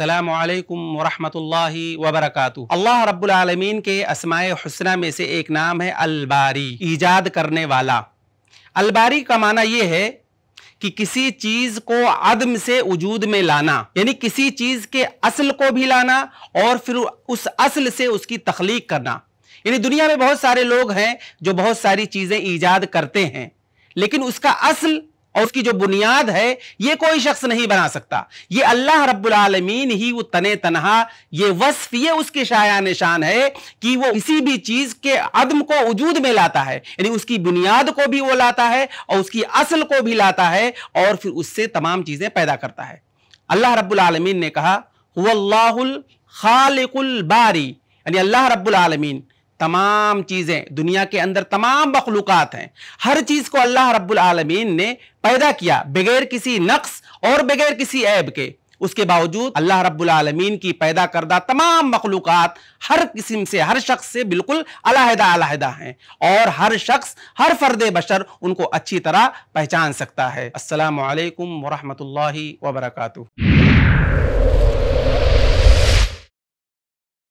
असलकम वरहमल वबरक अल्लाह रब्लमीन के असमाय हसना में से एक नाम है अलबारी ईजाद करने वाला अलबारी का माना यह है कि किसी चीज़ को अदम से वजूद में लाना यानी किसी चीज़ के असल को भी लाना और फिर उस असल से उसकी तख्लीक करना यानी दुनिया में बहुत सारे लोग हैं जो बहुत सारी चीज़ें ईजाद करते हैं लेकिन उसका असल और उसकी जो बुनियाद है ये कोई शख्स नहीं बना सकता ये अल्लाह रब्बुल आलमीन ही वो तने तनहा ये वस्फ ये उसके शाया निशान है कि वो किसी भी चीज के अदम को वजूद में लाता है यानी उसकी बुनियाद को भी वो लाता है और उसकी असल को भी लाता है और फिर उससे तमाम चीजें पैदा करता है अल्लाह रब्बुल आलमीन ने कहा वल्लाहुल खालिकुल बारी यानी अल्लाह रब्बुल आलमीन तमाम चीज़ें दुनिया के अंदर तमाम मखलूक हैं हर चीज़ को अल्लाह रब्बुल आलमीन ने पैदा किया बगैर किसी नक्स और बगैर किसी ऐब के उसके बावजूद अल्लाह रब्बुल आलमीन की पैदा करदा तमाम मखलूक हर किस्म से हर शख्स से बिल्कुल अलहदा अलहदा हैं और हर शख्स हर फर्द बशर उनको अच्छी तरह पहचान सकता है असलकम वरहमल वरकू